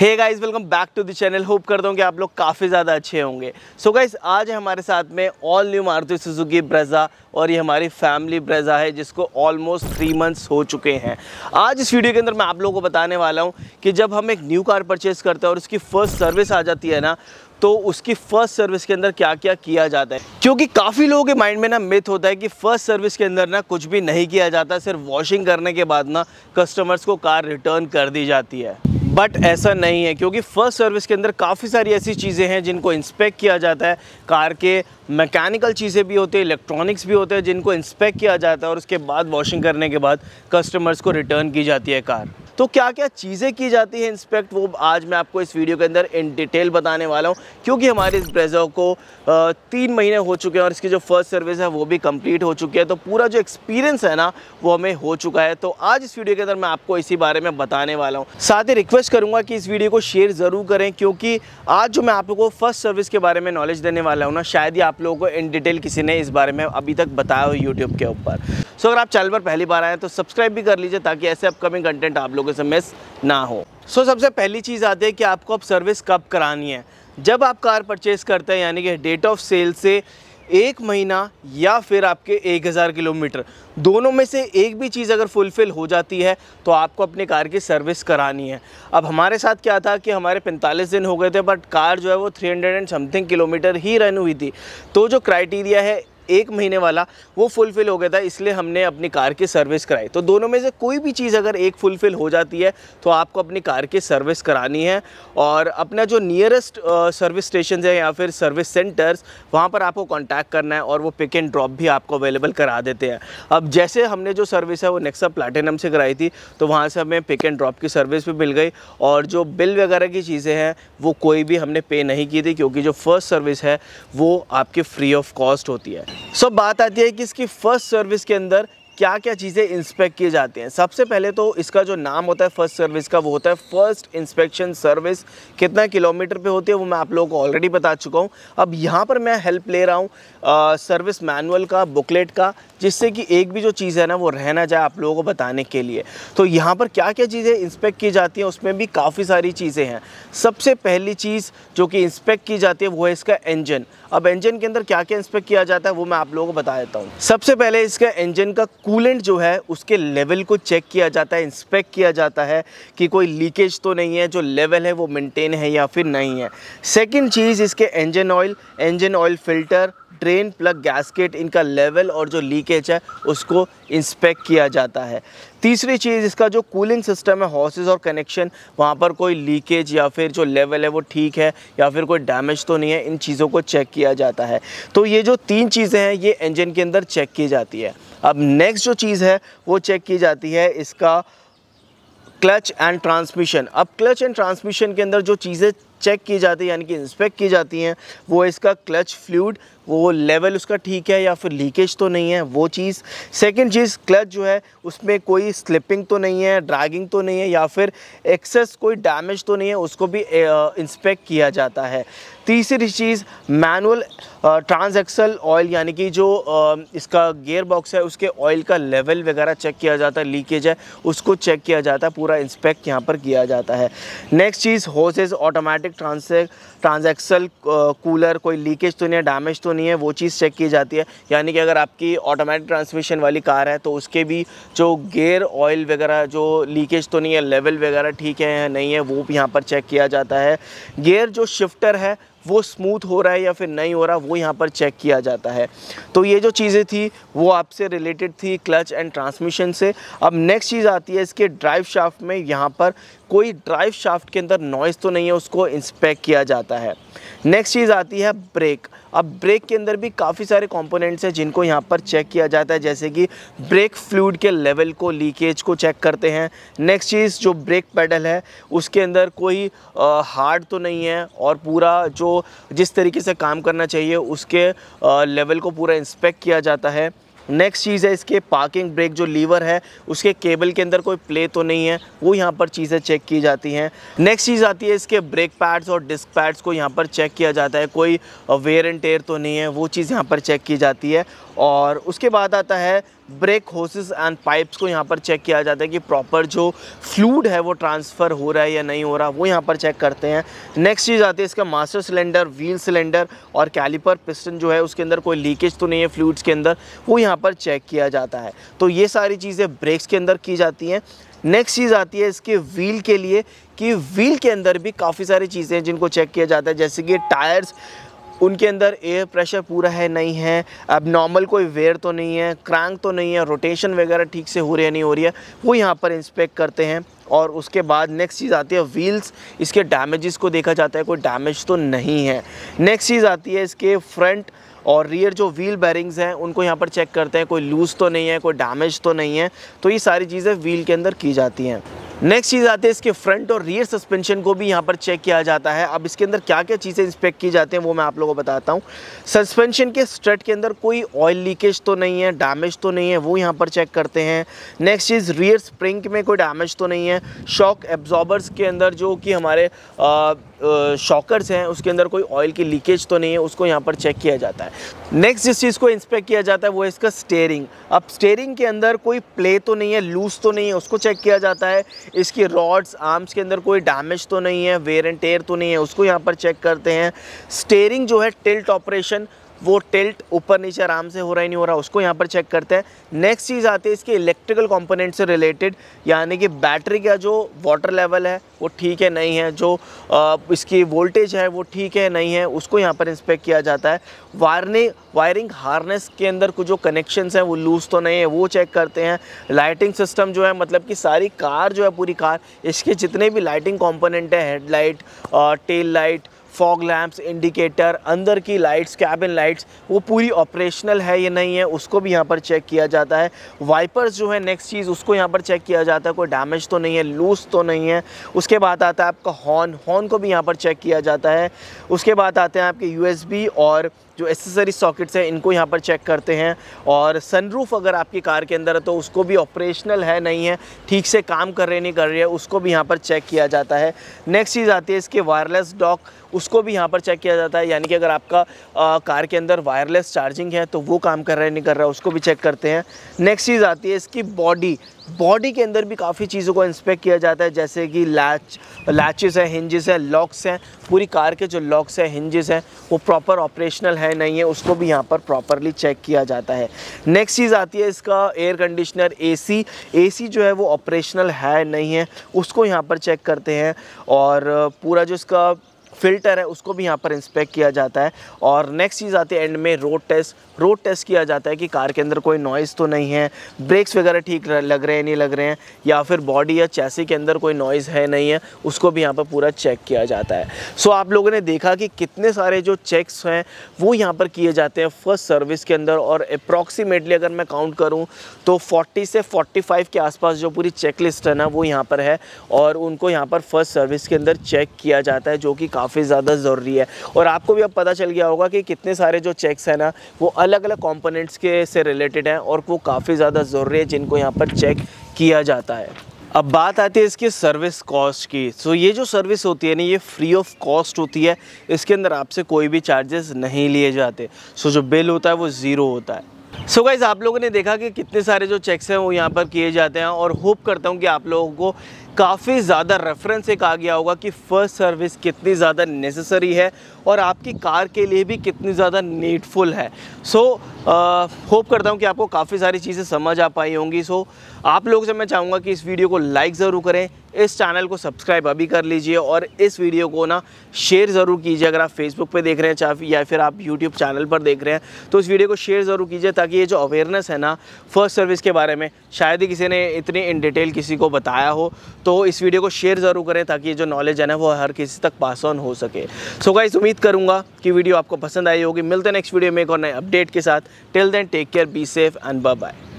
hey guys welcome back to the channel hope करता हूँ कि आप लोग काफ़ी ज़्यादा अच्छे होंगे सो so गाइस आज हमारे साथ में all new Maruti Suzuki Brezza और ये हमारी फैमिली ब्रेजा है जिसको ऑलमोस्ट थ्री मंथ्स हो चुके हैं आज इस वीडियो के अंदर मैं आप लोगों को बताने वाला हूँ कि जब हम एक न्यू कार परचेज़ करते हैं और उसकी फ़र्स्ट सर्विस आ जाती है ना तो उसकी फ़र्स्ट सर्विस के अंदर क्या क्या किया जाता है क्योंकि काफ़ी लोगों के माइंड में ना मिथ होता है कि फ़र्स्ट सर्विस के अंदर ना कुछ भी नहीं किया जाता सिर्फ वॉशिंग करने के बाद ना कस्टमर्स को कार रिटर्न कर दी जाती है बट ऐसा नहीं है क्योंकि फ़र्स्ट सर्विस के अंदर काफ़ी सारी ऐसी चीज़ें हैं जिनको इंस्पेक्ट किया जाता है कार के मैकेनिकल चीज़ें भी होती है इलेक्ट्रॉनिक्स भी होते हैं जिनको इंस्पेक्ट किया जाता है और उसके बाद वॉशिंग करने के बाद कस्टमर्स को रिटर्न की जाती है कार तो क्या क्या चीज़ें की जाती हैं इंस्पेक्ट वो आज मैं आपको इस वीडियो के अंदर इन डिटेल बताने वाला हूँ क्योंकि हमारे इस ब्रेजो को तीन महीने हो चुके हैं और इसकी जो फर्स्ट सर्विस है वो भी कम्प्लीट हो चुकी है तो पूरा जो एक्सपीरियंस है ना वो हमें हो चुका है तो आज इस वीडियो के अंदर मैं आपको इसी बारे में बताने वाला हूँ साथ ही रिक्वेस्ट करूँगा कि इस वीडियो को शेयर ज़रूर करें क्योंकि आज जो मैं आप लोगों को फर्स्ट सर्विस के बारे में नॉलेज देने वाला हूँ ना शायद ही आप लोगों को इन डिटेल किसी ने इस बारे में अभी तक बताया हो यूट्यूब के ऊपर सो अगर आप चैनल पर पहली बार आए तो सब्सक्राइब भी कर लीजिए ताकि ऐसे अपकमिंग कंटेंट आप लोग लोगों से मिस ना हो सो so, सबसे पहली चीज़ आती है कि आपको अब सर्विस कब करानी है जब आप कार परचेज़ करते हैं यानी कि डेट ऑफ सेल से एक महीना या फिर आपके 1000 किलोमीटर दोनों में से एक भी चीज़ अगर फुलफ़िल हो जाती है तो आपको अपनी कार की सर्विस करानी है अब हमारे साथ क्या था कि हमारे 45 दिन हो गए थे बट कार जो है वो 300 एंड समथिंग किलोमीटर ही रन हुई थी तो जो क्राइटेरिया है एक महीने वाला वो फुलफ़िल हो गया था इसलिए हमने अपनी कार की सर्विस कराई तो दोनों में से कोई भी चीज़ अगर एक फुलफ़िल हो जाती है तो आपको अपनी कार की सर्विस करानी है और अपना जो नियरेस्ट सर्विस स्टेशन है या फिर सर्विस सेंटर्स वहाँ पर आपको कॉन्टैक्ट करना है और वो पिक एंड ड्रॉप भी आपको अवेलेबल करा देते हैं अब जैसे हमने जो सर्विस है वो नेक्सा प्लाटिनम से कराई थी तो वहाँ से हमें पिक एंड ड्रॉप की सर्विस भी मिल गई और जो बिल वगैरह की चीज़ें हैं वो कोई भी हमने पे नहीं की थी क्योंकि जो फर्स्ट सर्विस है वो आपके फ्री ऑफ कॉस्ट होती है सो बात आती है कि इसकी फ़र्स्ट सर्विस के अंदर क्या क्या चीज़ें इंस्पेक्ट किए जाते हैं सबसे पहले तो इसका जो नाम होता है फर्स्ट सर्विस का वो होता है फर्स्ट इंस्पेक्शन सर्विस कितना किलोमीटर पे होती है वो मैं आप लोगों को ऑलरेडी बता चुका हूँ अब यहाँ पर मैं हेल्प ले रहा हूँ सर्विस मैनुअल का बुकलेट का जिससे कि एक भी जो चीज़ है ना वो रहना जाए आप लोगों को बताने के लिए तो यहाँ पर क्या क्या चीज़ें इंस्पेक्ट की जाती हैं उसमें भी काफ़ी सारी चीज़ें हैं सबसे पहली चीज़ जो कि इंस्पेक्ट की जाती है वो है इसका इंजन अब इंजन के अंदर क्या क्या इंस्पेक्ट किया जाता है वो मैं आप लोगों को बता देता हूँ सबसे पहले इसका इंजन का कूलेंट जो है उसके लेवल को चेक किया जाता है इंस्पेक्ट किया जाता है कि कोई लीकेज तो नहीं है जो लेवल है वो मेनटेन है या फिर नहीं है सेकेंड चीज़ इसके engine oil engine oil filter drain plug gasket इनका लेवल और जो लीकेज है उसको इंस्पेक्ट किया जाता है तीसरी चीज़ इसका जो कूलिंग सिस्टम है हॉसेज और कनेक्शन वहाँ पर कोई लीकेज या फिर जो लेवल है वो ठीक है या फिर कोई डैमेज तो नहीं है इन चीज़ों को चेक किया जाता है तो ये जो तीन चीज़ें हैं ये इंजन के अंदर चेक की जाती है अब नेक्स्ट जो चीज़ है वो चेक की जाती है इसका क्लच एंड ट्रांसमिशन अब क्लच एंड ट्रांसमिशन के अंदर जो चीज़ें चेक की जाती है यानी कि इंस्पेक्ट की जाती हैं वो इसका क्लच फ्लूड वो लेवल उसका ठीक है या फिर लीकेज तो नहीं है वो चीज़ सेकंड चीज़ क्लच जो है उसमें कोई स्लिपिंग तो नहीं है ड्रैगिंग तो नहीं है या फिर एक्सेस कोई डैमेज तो नहीं है उसको भी इंस्पेक्ट किया जाता है तीसरी चीज़ मैनुअल ट्रांसएक्सल ऑयल यानी कि जो आ, इसका गेयर बॉक्स है उसके ऑयल का लेवल वगैरह चेक किया जाता है लीकेज है उसको चेक किया जाता है पूरा इंस्पेक्ट यहाँ पर किया जाता है नेक्स्ट चीज़ hoses automatic trans transaxle cooler कोई लीकेज तो नहीं है डैमेज तो नहीं है वो चीज़ चेक की जाती है यानी कि अगर आपकी ऑटोमेटिक ट्रांसमिशन वाली कार है तो उसके भी जो गेयर ऑयल वगैरह जो लीकेज तो नहीं है लेवल वगैरह ठीक है या नहीं है वो भी यहाँ पर चेक किया जाता है गेयर जो शिफ्टर है वो स्मूथ हो रहा है या फिर नहीं हो रहा वो यहाँ पर चेक किया जाता है तो ये जो चीज़ें थी वो आपसे रिलेटेड थी क्लच एंड ट्रांसमिशन से अब नेक्स्ट चीज़ आती है इसके ड्राइव शाफ्ट में यहाँ पर कोई ड्राइव शाफ्ट के अंदर नॉइज़ तो नहीं है उसको इंस्पेक्ट किया जाता है नेक्स्ट चीज़ आती है ब्रेक अब ब्रेक के अंदर भी काफ़ी सारे कंपोनेंट्स हैं जिनको यहाँ पर चेक किया जाता है जैसे कि ब्रेक फ्लूड के लेवल को लीकेज को चेक करते हैं नेक्स्ट चीज़ जो ब्रेक पेडल है उसके अंदर कोई हार्ड तो नहीं है और पूरा जो जिस तरीके से काम करना चाहिए उसके लेवल को पूरा इंस्पेक्ट किया जाता है नेक्स्ट चीज़ है इसके पार्किंग ब्रेक जो लीवर है उसके केबल के अंदर कोई प्ले तो नहीं है वो यहाँ पर चीज़ें चेक की जाती हैं नेक्स्ट चीज़ आती है इसके ब्रेक पैड्स और डिस्क पैड्स को यहाँ पर चेक किया जाता है कोई वेयर एंड टेयर तो नहीं है वो चीज़ यहाँ पर चेक की जाती है और उसके बाद आता है ब्रेक होसेस एंड पाइप्स को यहाँ पर चेक किया जाता है कि प्रॉपर जो फ्लूड है वो ट्रांसफ़र हो रहा है या नहीं हो रहा वो यहाँ पर चेक करते हैं नेक्स्ट चीज़ आती है इसका मास्टर सिलेंडर व्हील सिलेंडर और कैलिपर पिस्टन जो है उसके अंदर कोई लीकेज तो नहीं है फ्लूड्स के अंदर वो यहाँ पर चेक किया जाता है तो ये सारी चीज़ें ब्रेक्स के अंदर की जाती हैं नेक्स्ट चीज़ आती है इसके व्हील के लिए कि व्हील के अंदर भी काफ़ी सारी चीज़ें जिनको चेक किया जाता है जैसे कि टायर्स उनके अंदर एयर प्रेशर पूरा है नहीं है अब नॉर्मल कोई वेयर तो नहीं है क्रैंक तो नहीं है रोटेशन वगैरह ठीक से हो रही है नहीं हो रही है वो यहाँ पर इंस्पेक्ट करते हैं और उसके बाद नेक्स्ट चीज़ आती है व्हील्स इसके डैमेजेस को देखा जाता है कोई डैमेज तो नहीं है नेक्स्ट चीज़ आती है इसके फ्रंट और रियर जो व्हील बैरिंग्स हैं उनको यहाँ पर चेक करते हैं कोई लूज़ तो नहीं है कोई डैमेज तो नहीं है तो ये सारी चीज़ें व्हील के अंदर की जाती हैं नेक्स्ट चीज़ आती है इसके फ्रंट और रियर सस्पेंशन को भी यहाँ पर चेक किया जाता है अब इसके अंदर क्या क्या चीज़ें इंस्पेक्ट की जाती हैं वो मैं आप लोगों को बताता हूँ सस्पेंशन के स्ट्रट के अंदर कोई ऑयल लीकेज तो नहीं है डैमेज तो नहीं है वो यहाँ पर चेक करते हैं नेक्स्ट चीज़ रियर स्प्रिंग में कोई डैमेज तो नहीं है शॉक एब्जॉर्बर्स के अंदर जो कि हमारे आ, शॉकर्स हैं उसके अंदर कोई ऑयल की लीकेज तो नहीं है उसको यहाँ पर चेक किया जाता है नेक्स्ट जिस चीज़ को इंस्पेक्ट किया जाता है वो है इसका स्टेयरिंग अब स्टेयरिंग के अंदर कोई प्ले तो नहीं है लूज़ तो नहीं है उसको चेक किया जाता है इसकी रॉड्स आर्म्स के अंदर कोई डैमेज तो नहीं है वेयर एंड टेयर तो नहीं है उसको यहाँ पर चेक करते हैं स्टेयरिंग जो है टिल्ट ऑपरेशन वो टिल्ट ऊपर नीचे आराम से हो रहा है नहीं हो रहा उसको यहाँ पर चेक करते हैं नेक्स्ट चीज़ आती है इसके इलेक्ट्रिकल कंपोनेंट से रिलेटेड यानी कि बैटरी का जो वाटर लेवल है वो ठीक है नहीं है जो आ, इसकी वोल्टेज है वो ठीक है नहीं है उसको यहाँ पर इंस्पेक्ट किया जाता है वायरने वायरिंग हारनेस के अंदर कुछ जो कनेक्शन हैं वो लूज़ तो नहीं है वो चेक करते हैं लाइटिंग सिस्टम जो है मतलब कि सारी कार जो है पूरी कार इसके जितने भी लाइटिंग कॉम्पोनेंट है headlight tail light fog lamps indicator अंदर की लाइट्स कैबिन लाइट्स वो पूरी ऑपरेशनल है या नहीं है उसको भी यहाँ पर चेक किया जाता है वाइपर्स जो है नेक्स्ट चीज़ उसको यहाँ पर चेक किया जाता है कोई डैमेज तो नहीं है लूज़ तो नहीं है उसके बाद आता है आपका हॉर्न हॉर्न को भी यहाँ पर चेक किया जाता है उसके बाद आते हैं आपके यू और जो एसेसरी सॉकेट्स हैं इनको यहाँ पर चेक करते हैं और सनरूफ अगर आपकी कार के अंदर है तो उसको भी ऑपरेशनल है नहीं है ठीक से काम कर रहे नहीं कर रही है उसको भी यहाँ पर चेक किया जाता है नेक्स्ट चीज़ आती है इसके वायरलेस डॉक उसको भी यहाँ पर चेक किया जाता है यानी कि अगर आपका आ, कार के अंदर वायरलेस चार्जिंग है तो वो काम कर रहा है नहीं कर रहा है उसको भी चेक करते हैं नेक्स्ट चीज़ आती है इसकी बॉडी बॉडी के अंदर भी काफ़ी चीज़ों को इंस्पेक्ट किया जाता है जैसे कि लैच लैचेस हैं हिंजेस हैं लॉक्स हैं पूरी कार के जो लॉक्स हैं हिंजेस हैं वो प्रॉपर ऑपरेशनल है नहीं है उसको भी यहाँ पर प्रॉपरली चेक किया जाता है नेक्स्ट चीज़ आती है इसका एयर कंडीशनर एसी एसी जो है वो ऑपरेशनल है नहीं है उसको यहाँ पर चेक करते हैं और पूरा जो इसका फिल्टर है उसको भी यहाँ पर इंस्पेक्ट किया जाता है और नेक्स्ट चीज़ आती है एंड में रोड टेस्ट रोड टेस्ट किया जाता है कि कार के अंदर कोई नॉइज़ तो नहीं है ब्रेक्स वगैरह ठीक लग रहे हैं नहीं लग रहे हैं या फिर बॉडी या चैसी के अंदर कोई नॉइज़ है नहीं है उसको भी यहाँ पर पूरा चेक किया जाता है सो आप लोगों ने देखा कि कितने सारे जो चेक्स हैं वो यहाँ पर किए जाते हैं फर्स्ट सर्विस के अंदर और अप्रॉक्सीमेटली अगर मैं काउंट करूँ तो फोर्टी से फोर्टी के आसपास जो पूरी चेक लिस्ट है ना वो यहाँ पर है और उनको यहाँ पर फर्स्ट सर्विस के अंदर चेक किया जाता है जो कि काफ़ी ज़्यादा ज़रूरी है और आपको भी अब पता चल गया होगा कि कितने सारे जो चेक्स हैं ना वो अलग अलग कॉम्पोनेंट्स के से रिलेटेड हैं और वो काफ़ी ज़्यादा ज़रूरी है जिनको यहाँ पर चेक किया जाता है अब बात आती है इसकी सर्विस कॉस्ट की सो ये जो सर्विस होती है ना ये फ्री ऑफ कॉस्ट होती है इसके अंदर आपसे कोई भी चार्जेस नहीं लिए जाते सो जो बिल होता है वो ज़ीरो होता है सो so गाइज़ आप लोगों ने देखा कि कितने सारे जो चेक्स हैं वो यहाँ पर किए जाते हैं और होप करता हूँ कि आप लोगों को काफ़ी ज़्यादा रेफरेंस एक आ गया होगा कि फ़र्स्ट सर्विस कितनी ज़्यादा नेसेसरी है और आपकी कार के लिए भी कितनी ज़्यादा नीडफुल है सो so, होप करता हूँ कि आपको काफ़ी सारी चीज़ें समझ आ पाई होंगी सो so, आप लोगों से मैं चाहूँगा कि इस वीडियो को लाइक ज़रूर करें इस चैनल को सब्सक्राइब अभी कर लीजिए और इस वीडियो को ना शेयर ज़रूर कीजिए अगर आप फेसबुक पर देख रहे हैं चाहे या फिर आप यूट्यूब चैनल पर देख रहे हैं तो इस वीडियो को शेयर ज़रूर कीजिए ताकि ये जो अवेयरनेस है ना फर्स्ट सर्विस के बारे में शायद ही किसी ने इतनी इन डिटेल किसी को बताया हो तो इस वीडियो को शेयर ज़रूर करें ताकि जो नॉलेज है ना वो हर किसी तक पास ऑन हो सके सो गाइस उम्मीद करूँगा कि वीडियो आपको पसंद आई होगी मिलते हैं नेक्स्ट वीडियो में एक और नए अपडेट के साथ till then take care be safe and bye